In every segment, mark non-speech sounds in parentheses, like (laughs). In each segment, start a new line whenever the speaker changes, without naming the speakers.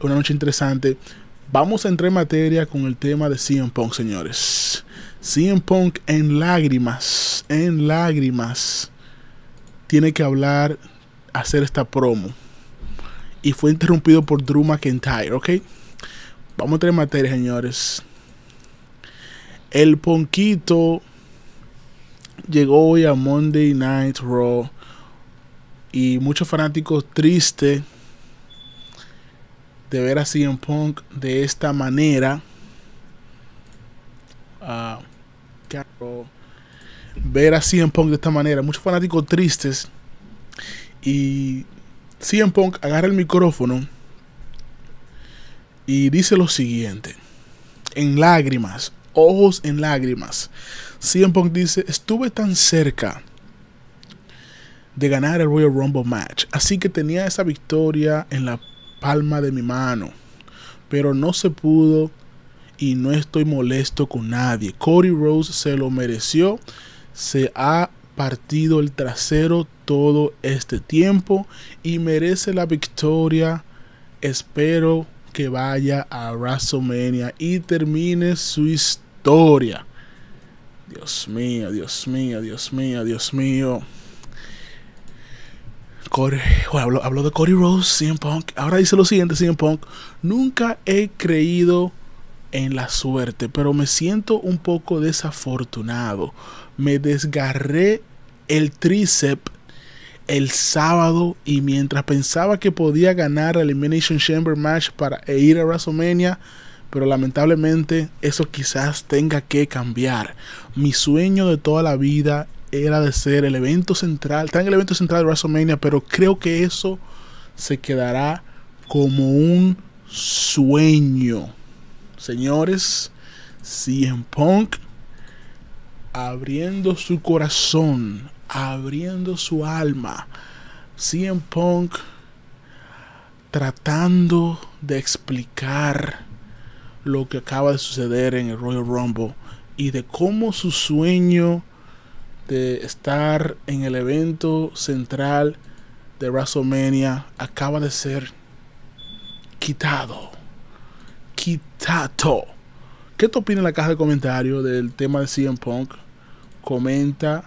una noche interesante. Vamos a entrar en materia con el tema de CM Punk, señores. CM Punk en lágrimas, en lágrimas, tiene que hablar, hacer esta promo. Y fue interrumpido por Drew McIntyre, ¿ok? Vamos a entrar en materia, señores. El Ponquito llegó hoy a Monday Night Raw. Y muchos fanáticos tristes de ver a CM Punk de esta manera. Ah, ver a CM Punk de esta manera. Muchos fanáticos tristes. Y CM Punk agarra el micrófono y dice lo siguiente. En lágrimas, ojos en lágrimas. CM Punk dice, estuve tan cerca de ganar el Royal Rumble match. Así que tenía esa victoria en la palma de mi mano. Pero no se pudo y no estoy molesto con nadie. Cody Rose se lo mereció. Se ha partido el trasero todo este tiempo y merece la victoria. Espero que vaya a WrestleMania y termine su historia. Dios mío, Dios mío, Dios mío, Dios mío. Corey, habló, de Cody Rose, CM Punk. Ahora dice lo siguiente, CM Punk. Nunca he creído en la suerte, pero me siento un poco desafortunado. Me desgarré el tríceps el sábado y mientras pensaba que podía ganar el Elimination Chamber Match para e ir a WrestleMania, pero lamentablemente eso quizás tenga que cambiar. Mi sueño de toda la vida era de ser el evento central, está en el evento central de WrestleMania, pero creo que eso se quedará como un sueño. Señores, CM Punk abriendo su corazón, abriendo su alma. CM Punk tratando de explicar lo que acaba de suceder en el Royal Rumble y de cómo su sueño de estar en el evento central de WrestleMania acaba de ser quitado. Quitado. ¿Qué te opina en la caja de comentarios del tema de CM Punk? Comenta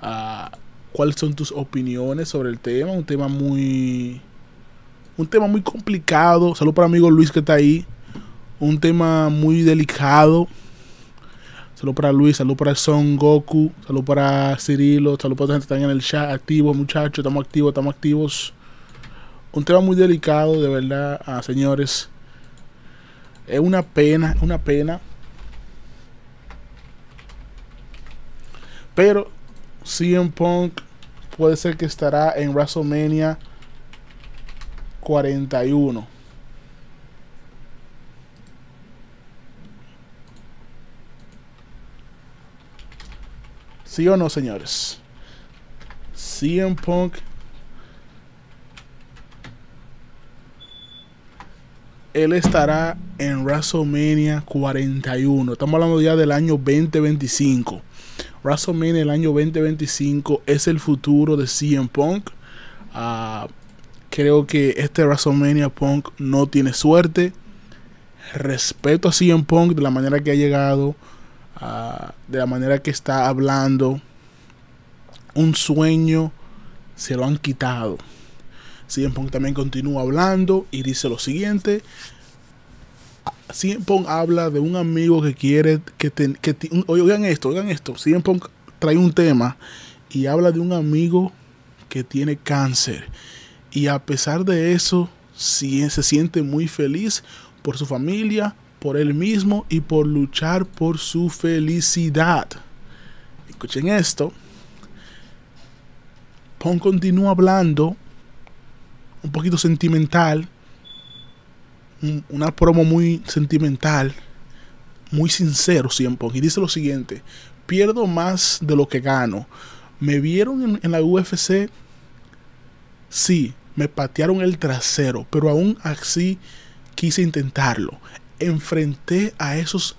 ah, cuáles son tus opiniones sobre el tema. Un tema muy. Un tema muy complicado. Salud para amigo Luis que está ahí. Un tema muy delicado. Salud para Luis, salud para Son Goku, salud para Cirilo, salud para la gente que está en el chat. Activos, muchachos, estamos activos, estamos activos. Un tema muy delicado, de verdad, ah, señores. Es una pena, una pena. Pero CM Punk puede ser que estará en WrestleMania 41. ¿Sí o no, señores? CM Punk él estará en WrestleMania 41. Estamos hablando ya del año 2025. WrestleMania el año 2025 es el futuro de CM Punk. Ah, creo que este WrestleMania Punk no tiene suerte. Respeto a CM Punk de la manera que ha llegado Ah, de la manera que está hablando, un sueño se lo han quitado. CM también continúa hablando y dice lo siguiente. CM habla de un amigo que quiere que, oigan esto, oigan esto. CM trae un tema y habla de un amigo que tiene cáncer y a pesar de eso si se siente muy feliz por su familia, por él mismo y por luchar por su felicidad. Escuchen esto. Pon continúa hablando, un poquito sentimental, una promo muy sentimental, muy sincero siempre. Y dice lo siguiente, pierdo más de lo que gano. ¿Me vieron en, en la UFC? Sí, me patearon el trasero, pero aún así quise intentarlo enfrenté a esos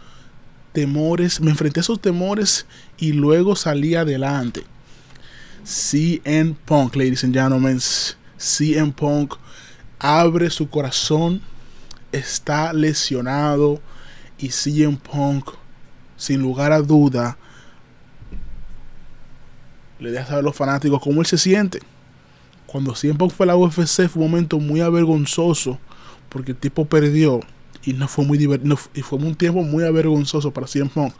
temores, me enfrenté a esos temores y luego salí adelante. CN Punk, ladies and gentlemen, CN Punk abre su corazón, está lesionado y CN Punk, sin lugar a duda, le deja saber a los fanáticos cómo él se siente. Cuando CM Punk fue a la UFC fue un momento muy avergonzoso porque el tipo perdió y no fue muy divertido, y fue un tiempo muy avergonzoso para CM Punk.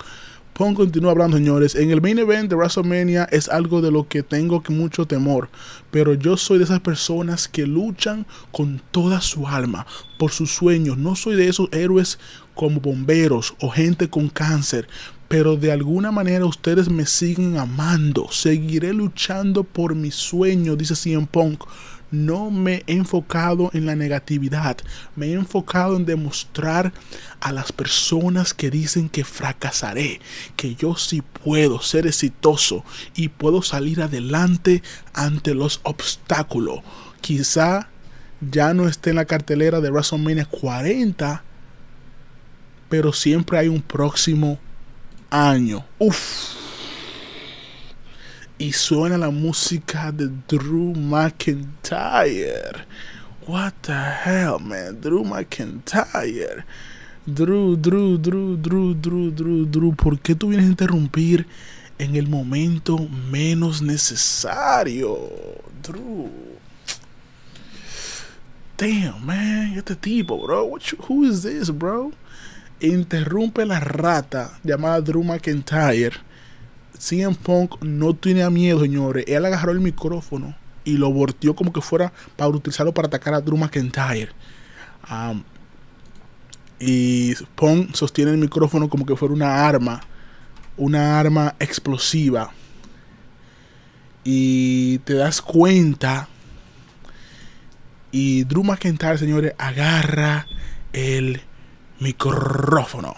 Punk continúa hablando, señores. En el main event de WrestleMania es algo de lo que tengo mucho temor. Pero yo soy de esas personas que luchan con toda su alma por sus sueños. No soy de esos héroes como bomberos o gente con cáncer. Pero de alguna manera ustedes me siguen amando. Seguiré luchando por mi sueño, dice CM Punk no me he enfocado en la negatividad, me he enfocado en demostrar a las personas que dicen que fracasaré, que yo sí puedo ser exitoso y puedo salir adelante ante los obstáculos. Quizá ya no esté en la cartelera de WrestleMania 40, pero siempre hay un próximo año. Uff y suena la música de Drew McIntyre. What the hell, man? Drew McIntyre. Drew, Drew, Drew, Drew, Drew, Drew, Drew, ¿por qué tú vienes a interrumpir en el momento menos necesario? Drew. Damn, man, este tipo, bro. What you, who is this, bro? Interrumpe la rata llamada Drew McIntyre CM Punk no tenía miedo, señores. Él agarró el micrófono y lo volteó como que fuera para utilizarlo para atacar a Drew McIntyre. y Punk sostiene el micrófono como que fuera una arma, una arma explosiva. Y te das cuenta. Y Drew McIntyre, señores, agarra el micrófono.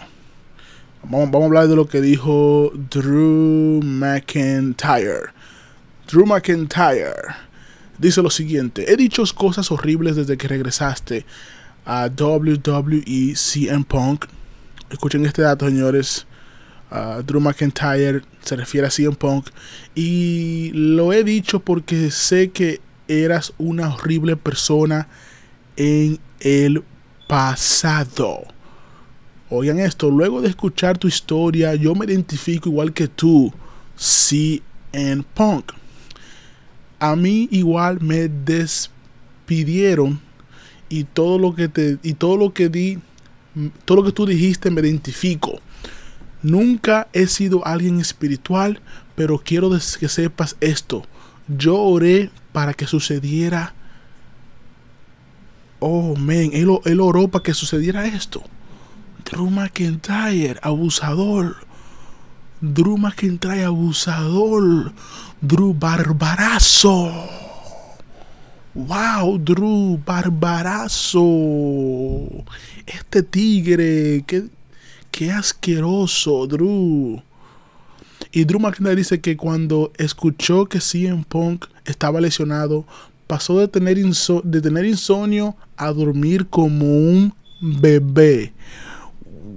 Vamos, a hablar de lo que dijo Drew McIntyre. Drew McIntyre dice lo siguiente: He dicho cosas horribles desde que regresaste a WWE CM Punk. Escuchen este dato, señores. Drew McIntyre se refiere a CM Punk. Y lo he dicho porque sé que eras una horrible persona en el pasado. Oigan esto, luego de escuchar tu historia, yo me identifico igual que tú, CN Punk. A mí igual me despidieron y todo lo que te y todo lo que di, todo lo que tú dijiste me identifico. Nunca he sido alguien espiritual, pero quiero que sepas esto. Yo oré para que sucediera. Oh, men, él oró para que sucediera esto. Drew McIntyre, abusador. Drew McIntyre, abusador. Drew Barbarazo. ¡Wow! Drew Barbarazo. Este tigre. Qué, qué asqueroso, Drew. Y Drew McIntyre dice que cuando escuchó que CM Punk estaba lesionado, pasó de tener, de tener insomnio a dormir como un bebé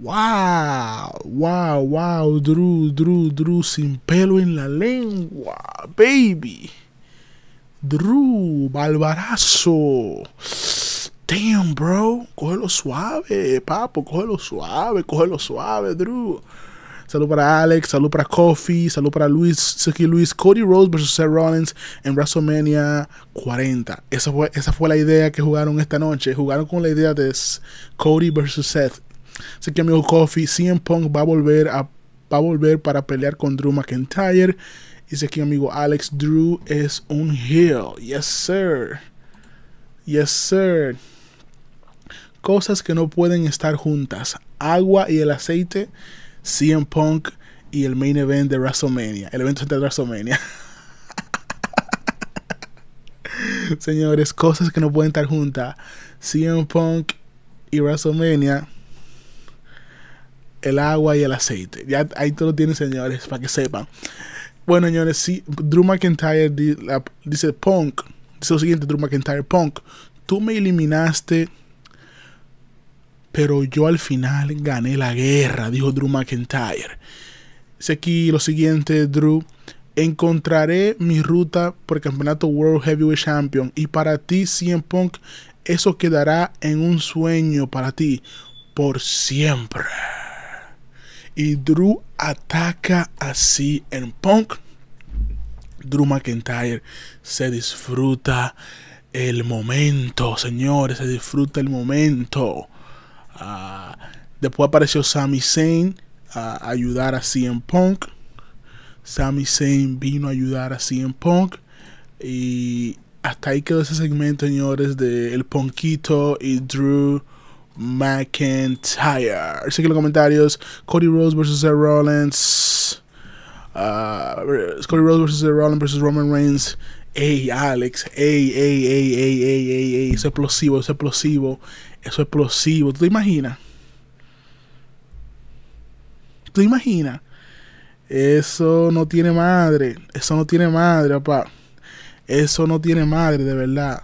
wow, wow, wow, Drew, Drew, Drew, sin pelo en la lengua, baby. Drew, Balbarazo. Damn, bro, cógelo suave, papo, cógelo suave, cógelo suave, Drew. Salud para Alex, salud para Kofi, salud para Luis, Luis, Cody Rhodes versus Seth Rollins en WrestleMania 40. Esa fue, esa fue la idea que jugaron esta noche. Jugaron con la idea de Cody versus Seth sé que amigo Coffee, CM Punk va a volver a volver para pelear con Drew McIntyre. y Dice que amigo Alex Drew es un heel. Yes sir. Yes sir. Cosas que no pueden estar juntas. Agua y el aceite. CM Punk y el main event de WrestleMania. El evento de WrestleMania. (laughs) Señores, cosas que no pueden estar juntas. CM Punk y WrestleMania el agua y el aceite. Ya ahí te lo tienen, señores, para que sepan. Bueno, señores, Drew McIntyre dice Punk. Dice lo siguiente, Drew McIntyre, Punk. Tú me eliminaste, pero yo al final gané la guerra, dijo Drew McIntyre. Dice aquí lo siguiente, Drew. Encontraré mi ruta por el campeonato World Heavyweight Champion. Y para ti, CM Punk, eso quedará en un sueño para ti por siempre. Y Drew ataca así en Punk. Drew McIntyre se disfruta el momento, señores, se disfruta el momento. Ah, después apareció Sami Zayn a ayudar a CM Punk. Sami Zayn vino a ayudar a CM Punk. Y hasta ahí quedó ese segmento, señores, de El Ponquito y Drew McIntyre. Sigue los comentarios. Cody Rhodes versus Seth Rollins. Uh, Cody Rhodes versus Seth Rollins versus Roman Reigns. Ey, Alex. Ey, ey, ey, ey, ey, ey, Eso es explosivo, eso es explosivo. Eso es explosivo. ¿Tú te imaginas? ¿Tú te imaginas? Eso no tiene madre. Eso no tiene madre, papá. Eso no tiene madre, de verdad.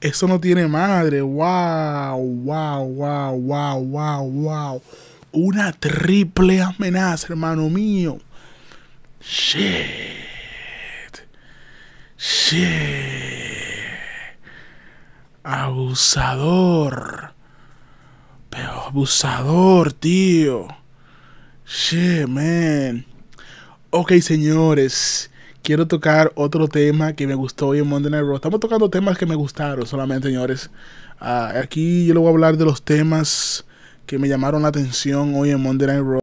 Eso no tiene madre. Wow, wow, wow, wow, wow, wow. Una triple amenaza, hermano mío. Shit. Shit. Abusador. Pero abusador, tío. Shit, man. Ok, señores quiero tocar otro tema que me gustó hoy en Monday Night Raw. Estamos tocando temas que me gustaron solamente, señores. Ah, aquí yo le voy a hablar de los temas que me llamaron la atención hoy en Monday Night Raw.